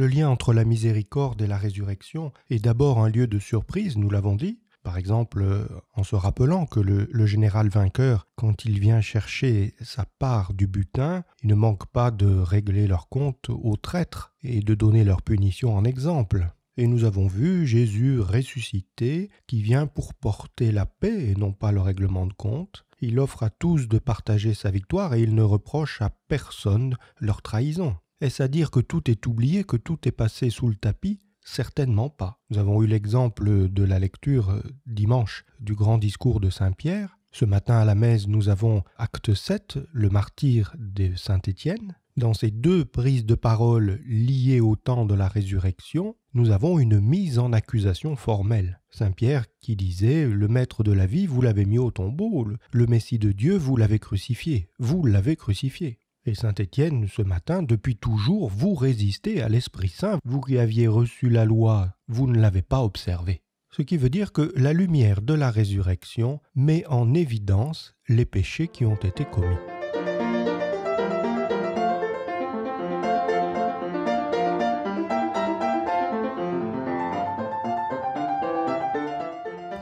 Le lien entre la miséricorde et la résurrection est d'abord un lieu de surprise, nous l'avons dit, par exemple, euh, en se rappelant que le, général vainqueur, quand il vient chercher sa part du butin, il ne manque pas de régler leur compte aux traîtres et de donner leur punition en exemple. Et nous avons vu Jésus ressuscité qui vient pour porter la paix et non pas le règlement de compte. Il offre à tous de partager sa victoire et il ne reproche à personne leur trahison. Est-ce à dire que tout est oublié, que tout est passé sous le tapis Certainement pas. Nous avons eu l'exemple de la lecture euh, dimanche du grand discours de Saint Pierre. Ce matin à la messe, nous avons acte 7, le martyr de Saint Étienne. Dans ces deux prises de parole liées au temps de la résurrection, nous avons une mise en accusation formelle. Saint Pierre qui disait Le maître de la vie, vous l'avez mis au tombeau, le Messie de Dieu, vous l'avez crucifié, vous l'avez crucifié. Saint-Étienne ce matin, depuis toujours, vous résistez à l'Esprit Saint, vous qui aviez reçu la loi, vous ne l'avez pas observée. Ce qui veut dire que la lumière de la résurrection met en évidence les péchés qui ont été commis.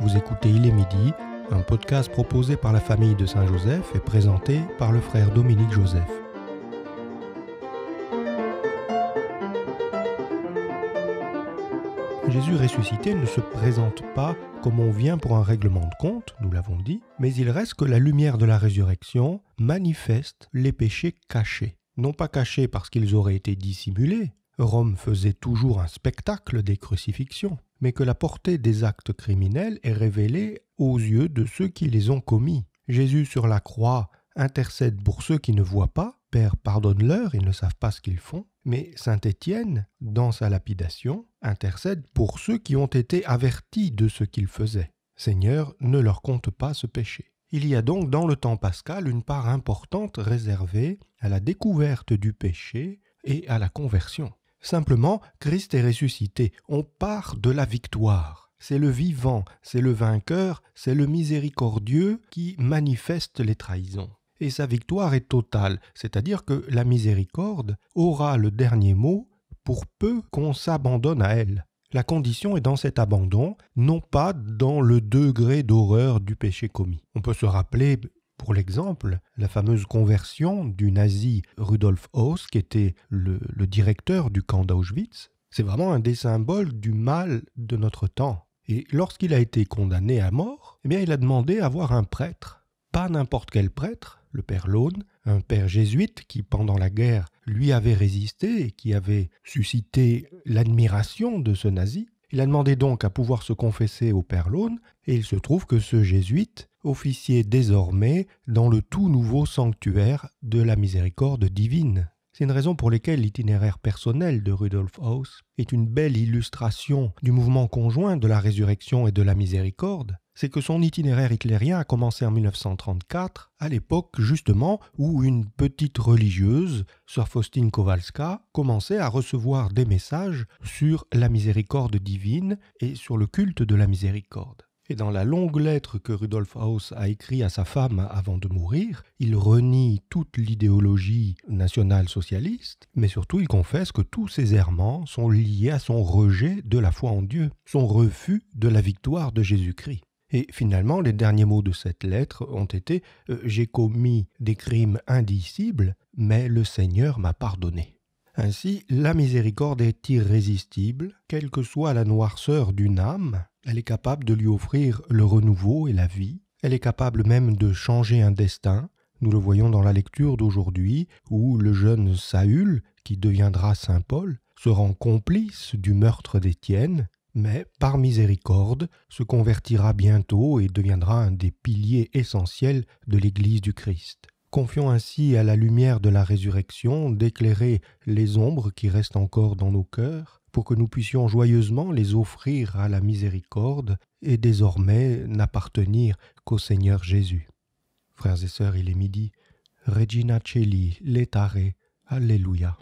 Vous écoutez Il est midi, un podcast proposé par la famille de Saint-Joseph et présenté par le frère Dominique Joseph. Jésus ressuscité ne se présente pas comme on vient pour un règlement de compte, nous l'avons dit, mais il reste que la lumière de la résurrection manifeste les péchés cachés. Non pas cachés parce qu'ils auraient été dissimulés, Rome faisait toujours un spectacle des crucifixions, mais que la portée des actes criminels est révélée aux yeux de ceux qui les ont commis. Jésus sur la croix intercède pour ceux qui ne voient pas, Père pardonne-leur, ils ne savent pas ce qu'ils font, mais Saint Étienne, dans sa lapidation, intercède pour ceux qui ont été avertis de ce qu'ils faisaient. Seigneur ne leur compte pas ce péché. Il y a donc dans le temps pascal une part importante réservée à la découverte du péché et à la conversion. Simplement, Christ est ressuscité, on part de la victoire. C'est le vivant, c'est le vainqueur, c'est le miséricordieux qui manifeste les trahisons. Et sa victoire est totale, c'est-à-dire que la miséricorde aura le dernier mot pour peu qu'on s'abandonne à elle. La condition est dans cet abandon, non pas dans le degré d'horreur du péché commis. On peut se rappeler pour l'exemple, la fameuse conversion du nazi Rudolf Haus, qui était le, directeur du camp d'Auschwitz, c'est vraiment un des symboles du mal de notre temps. Et lorsqu'il a été condamné à mort, eh bien, il a demandé à voir un prêtre. Pas n'importe quel prêtre, le père Laune, un père jésuite qui, pendant la guerre, lui avait résisté et qui avait suscité l'admiration de ce nazi. Il a demandé donc à pouvoir se confesser au Père Laune, et il se trouve que ce jésuite officiait désormais dans le tout nouveau sanctuaire de la miséricorde divine. C'est une raison pour laquelle l'itinéraire personnel de Rudolf Haus est une belle illustration du mouvement conjoint de la résurrection et de la miséricorde, c'est que son itinéraire hitlérien a commencé en 1934, à l'époque justement où une petite religieuse, Sœur Faustine Kowalska, commençait à recevoir des messages sur la miséricorde divine et sur le culte de la miséricorde. Et dans la longue lettre que Rudolf Haus a écrite à sa femme avant de mourir, il renie toute l'idéologie nationale-socialiste, mais surtout il confesse que tous ses errements sont liés à son rejet de la foi en Dieu, son refus de la victoire de Jésus-Christ. Et finalement, les derniers mots de cette lettre ont été euh, J'ai commis des crimes indicibles, mais le Seigneur m'a pardonné. Ainsi, la miséricorde est irrésistible, quelle que soit la noirceur d'une âme, elle est capable de lui offrir le renouveau et la vie, elle est capable même de changer un destin, nous le voyons dans la lecture d'aujourd'hui, où le jeune Saül, qui deviendra Saint Paul, se rend complice du meurtre d'Étienne, mais par miséricorde se convertira bientôt et deviendra un des piliers essentiels de l'Église du Christ, Confions ainsi à la lumière de la résurrection d'éclairer les ombres qui restent encore dans nos cœurs, pour que nous puissions joyeusement les offrir à la miséricorde et désormais n'appartenir qu'au Seigneur Jésus. Frères et sœurs, il est midi. Regina Celi, letare, Alléluia.